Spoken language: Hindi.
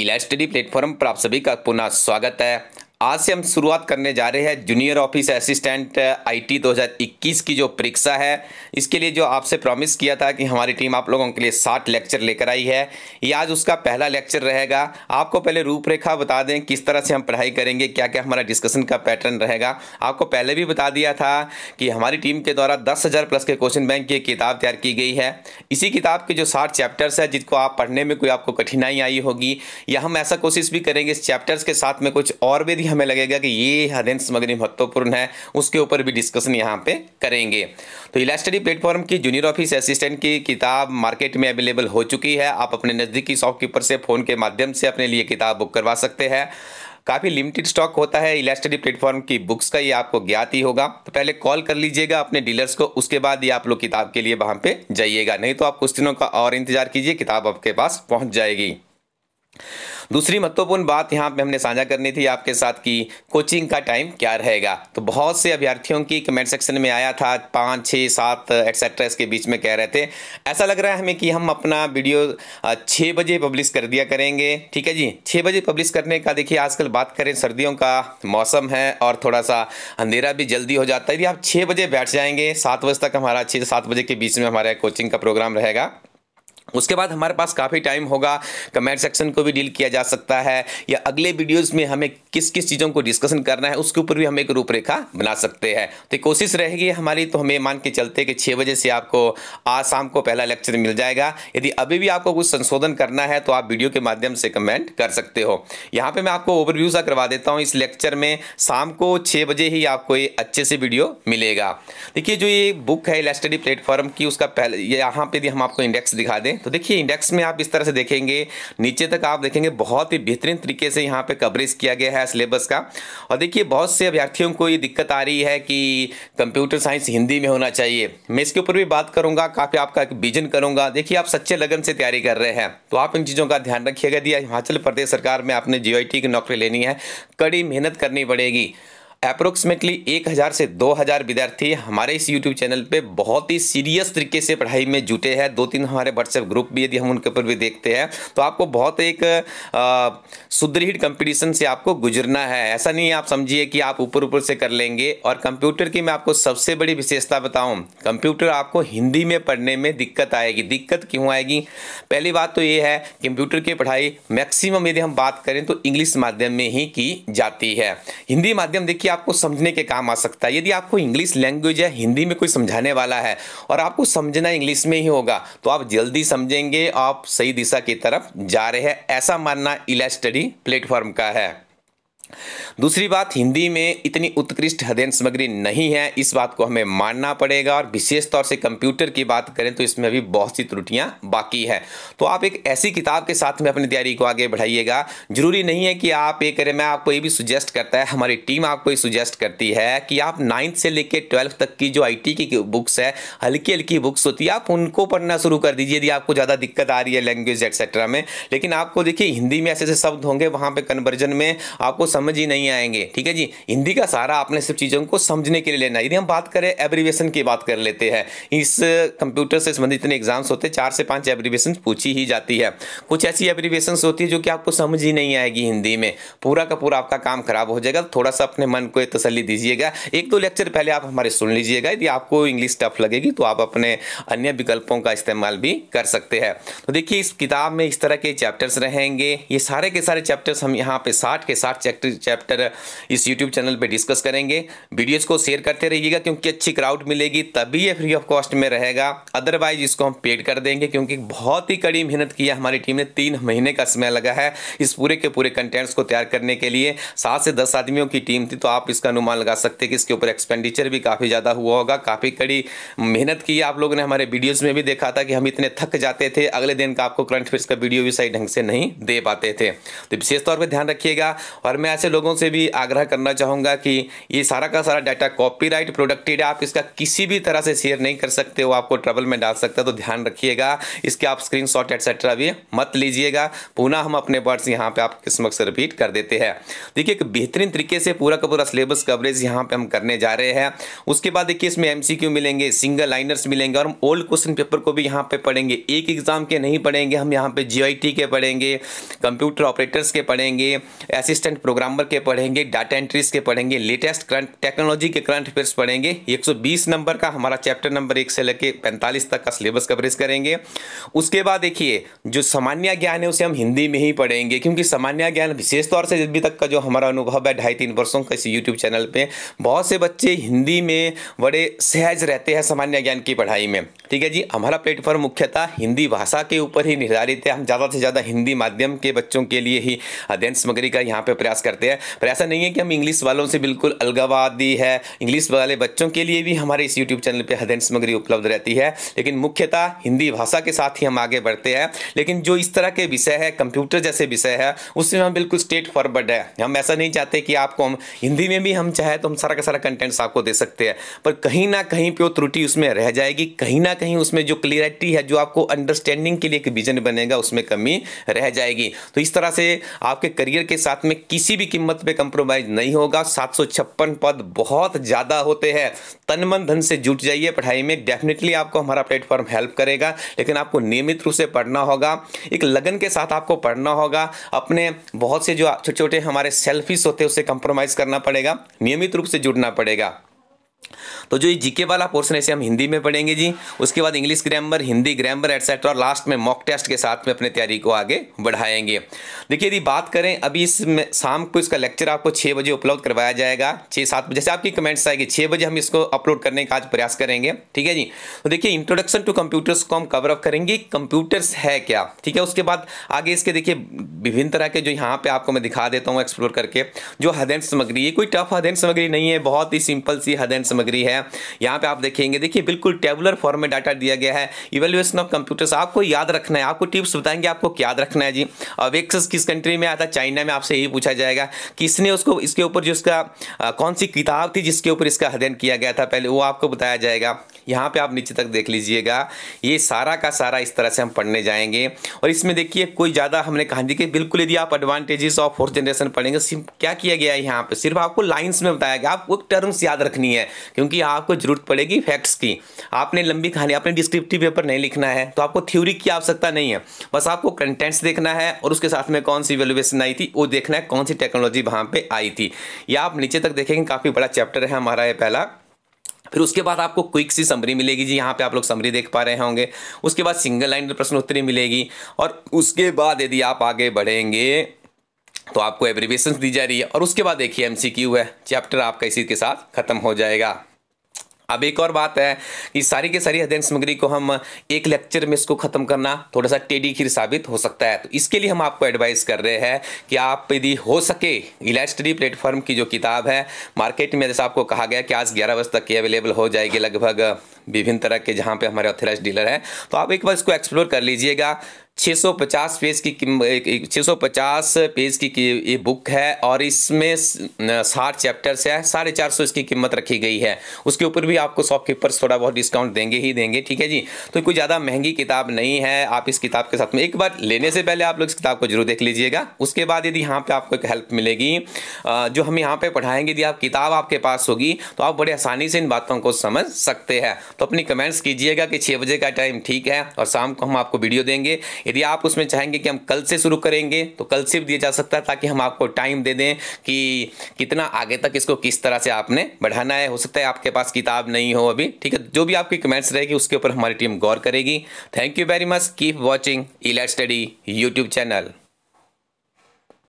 इलाइट स्टडी प्लेटफॉर्म पर आप सभी का पुनः स्वागत है आज से हम शुरुआत करने जा रहे हैं जूनियर ऑफिस असिस्टेंट आईटी 2021 की जो परीक्षा है इसके लिए जो आपसे प्रॉमिस किया था कि हमारी टीम आप लोगों के लिए 60 लेक्चर लेकर आई है ये आज उसका पहला लेक्चर रहेगा आपको पहले रूपरेखा बता दें किस तरह से हम पढ़ाई करेंगे क्या क्या हमारा डिस्कशन का पैटर्न रहेगा आपको पहले भी बता दिया था कि हमारी टीम के द्वारा दस प्लस के क्वेश्चन बैंक की किताब तैयार की गई है इसी किताब के जो साठ चैप्टर्स है जिनको आप पढ़ने में कोई आपको कठिनाई आई होगी या हम ऐसा कोशिश भी करेंगे इस चैप्टर्स के साथ में कुछ और भी भी हमें लगेगा कि ये अध्ययन सामग्री महत्वपूर्ण है उसके ऊपर भी डिस्कशन यहाँ पे करेंगे तो इला प्लेटफॉर्म की जूनियर ऑफिस असिस्टेंट की किताब मार्केट में अवेलेबल हो चुकी है आप अपने नज़दीकी शॉपकीपर से फ़ोन के माध्यम से अपने लिए किताब बुक करवा सकते हैं काफ़ी लिमिटेड स्टॉक होता है इलास्टडी प्लेटफॉर्म की बुक्स का ये आपको ज्ञात ही होगा तो पहले कॉल कर लीजिएगा अपने डीलर्स को उसके बाद ये आप लोग किताब के लिए वहाँ पे जाइएगा नहीं तो आप कुछ दिनों का और इंतज़ार कीजिए किताब आपके पास पहुँच जाएगी दूसरी महत्वपूर्ण बात यहाँ पे हमने साझा करनी थी आपके साथ कि कोचिंग का टाइम क्या रहेगा तो बहुत से अभ्यर्थियों की कमेंट सेक्शन में आया था पाँच छः सात एक्सेट्रा इसके बीच में कह रहे थे ऐसा लग रहा है हमें कि हम अपना वीडियो छः बजे पब्लिश कर दिया करेंगे ठीक है जी छः बजे पब्लिश करने का देखिए आजकल बात करें सर्दियों का मौसम है और थोड़ा सा अंधेरा भी जल्दी हो जाता है यदि आप छः बजे बैठ जाएंगे सात बजे तक हमारा छः से सात बजे के बीच में हमारा कोचिंग का प्रोग्राम रहेगा उसके बाद हमारे पास काफ़ी टाइम होगा कमेंट सेक्शन को भी डील किया जा सकता है या अगले वीडियोस में हमें किस किस चीज़ों को डिस्कशन करना है उसके ऊपर भी हम एक रूपरेखा बना सकते हैं तो कोशिश रहेगी हमारी तो हमें मान के चलते कि छः बजे से आपको आज शाम को पहला लेक्चर मिल जाएगा यदि अभी भी आपको कुछ संशोधन करना है तो आप वीडियो के माध्यम से कमेंट कर सकते हो यहाँ पर मैं आपको ओवरव्यू सा करवा देता हूँ इस लेक्चर में शाम को छः बजे ही आपको ये अच्छे से वीडियो मिलेगा देखिए जो ये बुक है स्टडी प्लेटफॉर्म की उसका पहले यहाँ पर भी हम आपको इंडेक्स दिखा दें तो देखिए इंडेक्स में आप इस तरह से देखेंगे नीचे तक आप देखेंगे बहुत ही बेहतरीन तरीके से यहाँ पे कवरेज किया गया है सिलेबस का और देखिए बहुत से अभ्यर्थियों को ये दिक्कत आ रही है कि कंप्यूटर साइंस हिंदी में होना चाहिए मैं इसके ऊपर भी बात करूँगा काफ़ी आपका विजन करूँगा देखिए आप सच्चे लगन से तैयारी कर रहे हैं तो आप इन चीज़ों का ध्यान रखिएगा दिया हिमाचल प्रदेश सरकार में आपने जी की नौकरी लेनी है कड़ी मेहनत करनी पड़ेगी अप्रोक्सीमेटली एक हज़ार से दो हज़ार विद्यार्थी हमारे इस यूट्यूब चैनल पे बहुत ही सीरियस तरीके से पढ़ाई में जुटे हैं दो तीन हमारे व्हाट्सएप ग्रुप भी यदि हम उनके ऊपर भी देखते हैं तो आपको बहुत एक सुदृढ़ कंपटीशन से आपको गुजरना है ऐसा नहीं आप समझिए कि आप ऊपर ऊपर से कर लेंगे और कंप्यूटर की मैं आपको सबसे बड़ी विशेषता बताऊँ कंप्यूटर आपको हिंदी में पढ़ने में दिक्कत आएगी दिक्कत क्यों आएगी पहली बात तो ये है कंप्यूटर की पढ़ाई मैक्सिमम यदि हम बात करें तो इंग्लिश माध्यम में ही की जाती है हिंदी माध्यम देखिए आपको समझने के काम आ सकता है यदि आपको इंग्लिश लैंग्वेज या हिंदी में कोई समझाने वाला है और आपको समझना इंग्लिश में ही होगा तो आप जल्दी समझेंगे आप सही दिशा की तरफ जा रहे हैं ऐसा मानना इला स्टडी प्लेटफॉर्म का है दूसरी बात हिंदी में इतनी उत्कृष्ट अध्ययन सामग्री नहीं है इस बात को हमें मानना पड़ेगा और विशेष तौर से कंप्यूटर की बात करें तो इसमें अभी बहुत सी त्रुटियां बाकी है तो आप एक ऐसी किताब के साथ में अपनी तैयारी को आगे बढ़ाइएगा जरूरी नहीं है कि आप ये करें मैं आपको ये भी सुजेस्ट करता है हमारी टीम आपको ये सुजेस्ट करती है कि आप नाइन्थ से लेकर ट्वेल्थ तक की जो आई की बुक्स है हल्की हल्की बुक्स होती है आप उनको पढ़ना शुरू कर दीजिए यदि आपको ज़्यादा दिक्कत आ रही है लैंग्वेज एक्सेट्रा में लेकिन आपको देखिए हिंदी में ऐसे ऐसे शब्द होंगे वहाँ पर कन्वर्जन में आपको समझ ही नहीं आएंगे ठीक है जी हिंदी का सहारा आपने सिर्फ चीज़ों को समझने के लिए लेना यदि हम बात करें एब्रीवेशन की बात कर लेते हैं इस कंप्यूटर से संबंधित इतने एग्जाम्स होते हैं चार से पाँच एब्रीवेशन पूछी ही जाती है कुछ ऐसी एब्रीवेशन होती है जो कि आपको समझ ही नहीं आएगी हिंदी में पूरा का पूरा आपका काम खराब हो जाएगा थोड़ा सा अपने मन को तसली दीजिएगा एक दो लेक्चर पहले आप हमारे सुन लीजिएगा यदि आपको इंग्लिश टफ लगेगी तो आप अपने अन्य विकल्पों का इस्तेमाल भी कर सकते हैं तो देखिए इस किताब में इस तरह के चैप्टर्स रहेंगे ये सारे के सारे चैप्टर्स हम यहाँ पे साठ के साठ चैप्टर चैप्टर इस यूट्यूब चैनल पर डिस्कस करेंगे वीडियोज़ को शेयर करते रहिएगा क्योंकि अच्छी क्राउड मिलेगी तभी ये फ्री ऑफ कॉस्ट में रहेगा अदरवाइज इसको हम पेड कर देंगे क्योंकि बहुत ही कड़ी मेहनत की है हमारी टीम ने तीन महीने का समय लगा है इस पूरे के पूरे कंटेंट्स को तैयार करने के लिए सात से दस आदमियों की टीम थी तो आप इसका अनुमान लगा सकते हैं कि इसके ऊपर एक्सपेंडिचर भी काफ़ी ज़्यादा हुआ होगा काफ़ी कड़ी मेहनत की आप लोगों ने हमारे वीडियोस में भी देखा था कि हम इतने थक जाते थे अगले दिन का आपको करंट अफेयर्स का वीडियो भी सही ढंग से नहीं दे पाते थे तो विशेष तौर पर ध्यान रखिएगा और मैं ऐसे लोगों से भी आग्रह करना चाहूँगा कि ये सारा का सारा डाटा कॉपीराइट प्रोडक्टेड है आप इसका किसी भी तरह से शेयर नहीं कर सकते वो आपको ट्रबल में डाल सकता है तो ध्यान रखिएगा इसके आप स्क्रीन शॉट एटसेट्रा भी मत लीजिएगा पुनः हम अपने वर्ड्स यहाँ पर आप किस्मत से रिपीट कर देते हैं देखिए एक बेहतरीन तरीके से पूरा का पूरा सिलेबस कवरेज यहाँ पर हम करने जा रहे हैं उसके बाद देखिए इसमें एम मिलेंगे सिंगल लाइनर्स मिलेंगे और हम ओल्ड क्वेश्चन पेपर को भी यहाँ पे पढ़ेंगे एक एग्ज़ाम के नहीं पढ़ेंगे हम यहाँ पे जी के पढ़ेंगे कंप्यूटर ऑपरेटर्स के पढ़ेंगे असिस्टेंट प्रोग्राम ग्रामर के पढ़ेंगे डाटा एंट्रीज के पढ़ेंगे लेटेस्ट करंट टेक्नोलॉजी के करंट अफेयर्स पढ़ेंगे 120 नंबर का हमारा चैप्टर नंबर एक से लेकर 45 तक का सिलेबस कवरेज करेंगे उसके बाद देखिए जो सामान्य ज्ञान है उसे हम हिंदी में ही पढ़ेंगे क्योंकि सामान्य ज्ञान विशेष तौर से अभी तक का जो हमारा अनुभव है ढाई तीन वर्षों का इस यूट्यूब चैनल पर बहुत से बच्चे हिंदी में बड़े सहज रहते हैं सामान्य ज्ञान की पढ़ाई में ठीक है जी हमारा प्लेटफॉर्म मुख्यतः हिंदी भाषा के ऊपर ही निर्धारित है हम ज़्यादा से ज़्यादा हिंदी माध्यम के बच्चों के लिए ही अध्ययन सामग्री का यहाँ पर प्रयास करते हैं पर ऐसा नहीं है कि हम इंग्लिश वालों से बिल्कुल अलगावादी है इंग्लिश वाले बच्चों के लिए भी हमारे इस यूट्यूब चैनल पर अध्ययन सामग्री उपलब्ध रहती है लेकिन मुख्यतः हिंदी भाषा के साथ ही हम आगे बढ़ते हैं लेकिन जो इस तरह के विषय है कंप्यूटर जैसे विषय है उसमें हम बिल्कुल स्टेट फॉरवर्ड है हम ऐसा नहीं चाहते कि आपको हम हिंदी में भी हम चाहे तो हम सारा का सारा कंटेंट्स आपको दे सकते हैं पर कहीं ना कहीं पर त्रुटि उसमें रह जाएगी कहीं ना कहीं कहीं उसमें जो क्लियरिटी है जो आपको अंडरस्टैंडिंग के लिए एक विजन बनेगा उसमें कमी रह जाएगी तो इस तरह से आपके करियर के साथ में किसी भी कीमत पे कंप्रोमाइज नहीं होगा सात पद बहुत ज़्यादा होते हैं तन मन धन से जुट जाइए पढ़ाई में डेफिनेटली आपको हमारा प्लेटफॉर्म हेल्प करेगा लेकिन आपको नियमित रूप से पढ़ना होगा एक लगन के साथ आपको पढ़ना होगा अपने बहुत से जो छोटे छोटे हमारे सेल्फिश होते हैं उसे कंप्रोमाइज़ करना पड़ेगा नियमित रूप से जुड़ना पड़ेगा तो जो ये जीके वाला पोर्शन ऐसे हम हिंदी में पढ़ेंगे जी उसके बाद English grammar Hindi grammar etcetera और लास्ट में मॉक टेस्ट के साथ में अपने तैयारी को आगे बढ़ाएंगे देखिए यदि बात करें अभी इस शाम को इसका लेक्चर आपको छः बजे उपलब्ध करवाया जाएगा छः सात बजे जैसे आपकी कमेंट्स आएगी छः बजे हम इसको अपलोड करने का आज प्रयास करेंगे ठीक है जी तो देखिए इंट्रोडक्शन टू कंप्यूटर्स को हम कवर अप करेंगे कंप्यूटर्स है क्या ठीक है उसके बाद आगे इसके देखिए विभिन्न तरह के जो यहाँ पे आपको मैं दिखा देता हूँ एक्सप्लोर करके जो हदेन सामग्री ये कोई टफ हदेन सामग्री नहीं है बहुत ही सिंपल सी हदेन सामग्री है यहाँ पे आप देखेंगे देखिए बिल्कुल टेबुलर फॉर्म में डाटा दिया गया है इवेल्युएशन ऑफ कंप्यूटर्स आपको याद रखना है आपको टिप्स बताएंगे आपको याद रखना है जी अवेक्सस किस कंट्री में आता चाइना में आपसे यही पूछा जाएगा किसने उसको इसके ऊपर जो इसका कौन सी किताब थी जिसके ऊपर इसका अध्ययन किया गया था पहले वो आपको बताया जाएगा यहाँ पे आप नीचे तक देख लीजिएगा ये सारा का सारा इस तरह से हम पढ़ने जाएंगे और इसमें देखिए कोई ज़्यादा हमने कहा कि बिल्कुल यदि आप एडवांटेजेस ऑफ फोर्थ जनरेशन पढ़ेंगे सिर्फ क्या किया गया है यहाँ पे सिर्फ आपको लाइन्स में बताया गया आपको टर्म्स याद रखनी है क्योंकि आपको जरूरत पड़ेगी फैक्ट्स की आपने लंबी कहानी आपने डिस्क्रिप्टिव पेपर नहीं लिखना है तो आपको थ्योरी की आवश्यकता नहीं है बस आपको कंटेंट्स देखना है और उसके साथ में कौन सी वैल्यूएशन आई थी वो देखना है कौन सी टेक्नोलॉजी वहाँ पर आई थी या आप नीचे तक देखेंगे काफ़ी बड़ा चैप्टर है हमारा ये पहला फिर उसके बाद आपको क्विक सी समरी मिलेगी जी यहाँ पे आप लोग समरी देख पा रहे होंगे उसके बाद सिंगल लाइन प्रश्नोत्तरी मिलेगी और उसके बाद यदि आप आगे बढ़ेंगे तो आपको एब्रीवेशन दी जा रही है और उसके बाद देखिए क्यू है चैप्टर आपका इसी के साथ ख़त्म हो जाएगा अब एक और बात है कि सारी के सारी अध्ययन सामग्री को हम एक लेक्चर में इसको खत्म करना थोड़ा सा टेढ़ी खीर साबित हो सकता है तो इसके लिए हम आपको एडवाइस कर रहे हैं कि आप यदि हो सके इलास्ट्री स्टडी प्लेटफॉर्म की जो किताब है मार्केट में जैसे आपको कहा गया कि आज ग्यारह बजे तक ये अवेलेबल हो जाएगी लगभग विभिन्न तरह के जहाँ पे हमारे ऑथराइज डीलर हैं तो आप एक बार इसको एक्सप्लोर कर लीजिएगा 650 पेज की छः सौ पचास पेज की ये बुक है और इसमें साठ चैप्टर्स है साढ़े चार सौ इसकी कीमत रखी गई है उसके ऊपर भी आपको शॉपकीपर्स थोड़ा बहुत डिस्काउंट देंगे ही देंगे ठीक है जी तो कोई ज़्यादा महंगी किताब नहीं है आप इस किताब के साथ में एक बार लेने से पहले आप लोग इस किताब को जरूर देख लीजिएगा उसके बाद यदि यहाँ पर आपको एक हेल्प मिलेगी जो हम यहाँ पर पढ़ाएंगे यदि आप किताब आपके पास होगी तो आप बड़े आसानी से इन बातों को समझ सकते हैं तो अपनी कमेंट्स कीजिएगा कि छः बजे का टाइम ठीक है और शाम को हम आपको वीडियो देंगे यदि आप उसमें चाहेंगे कि हम कल से शुरू करेंगे तो कल से भी दिया जा सकता है ताकि हम आपको टाइम दे दें कि कितना आगे तक इसको किस तरह से आपने बढ़ाना है हो सकता है आपके पास किताब नहीं हो अभी ठीक है जो भी आपकी कमेंट्स रहेगी उसके ऊपर हमारी टीम गौर करेगी thank you very much keep watching elite study YouTube channel